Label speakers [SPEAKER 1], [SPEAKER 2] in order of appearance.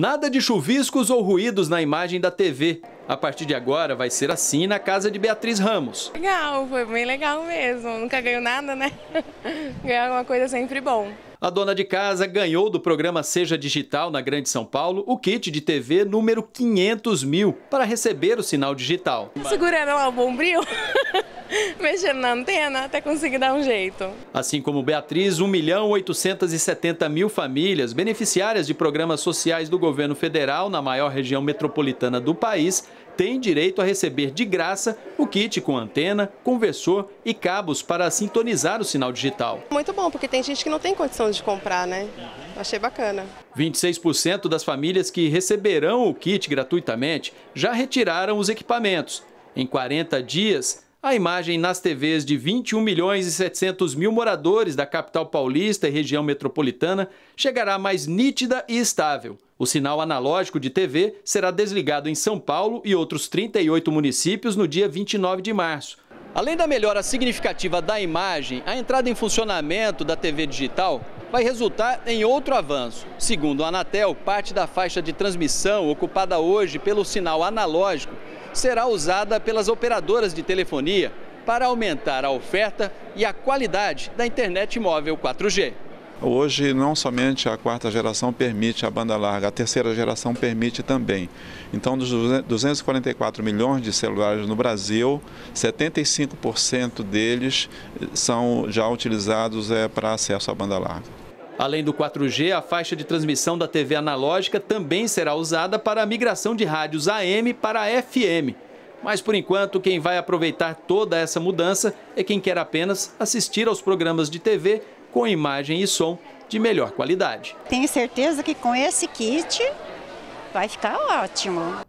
[SPEAKER 1] Nada de chuviscos ou ruídos na imagem da TV. A partir de agora vai ser assim na casa de Beatriz Ramos. Legal, foi bem legal mesmo. Nunca ganho nada, né? Ganhar uma coisa é sempre bom. A dona de casa ganhou do programa Seja Digital na Grande São Paulo o kit de TV número 500 mil para receber o sinal digital. Segurando lá o bombril. mexendo na antena até conseguir dar um jeito. Assim como Beatriz, 1 milhão 870 mil famílias beneficiárias de programas sociais do governo federal na maior região metropolitana do país têm direito a receber de graça o kit com antena, conversor e cabos para sintonizar o sinal digital. Muito bom, porque tem gente que não tem condição de comprar, né? Achei bacana. 26% das famílias que receberão o kit gratuitamente já retiraram os equipamentos. Em 40 dias, a imagem nas TVs de 21 milhões e 700 mil moradores da capital paulista e região metropolitana chegará mais nítida e estável. O sinal analógico de TV será desligado em São Paulo e outros 38 municípios no dia 29 de março. Além da melhora significativa da imagem, a entrada em funcionamento da TV digital vai resultar em outro avanço. Segundo a Anatel, parte da faixa de transmissão ocupada hoje pelo sinal analógico será usada pelas operadoras de telefonia para aumentar a oferta e a qualidade da internet móvel 4G.
[SPEAKER 2] Hoje, não somente a quarta geração permite a banda larga, a terceira geração permite também. Então, dos 244 milhões de celulares no Brasil, 75% deles são já utilizados é, para acesso à banda larga.
[SPEAKER 1] Além do 4G, a faixa de transmissão da TV analógica também será usada para a migração de rádios AM para FM. Mas por enquanto, quem vai aproveitar toda essa mudança é quem quer apenas assistir aos programas de TV com imagem e som de melhor qualidade. Tenho certeza que com esse kit vai ficar ótimo.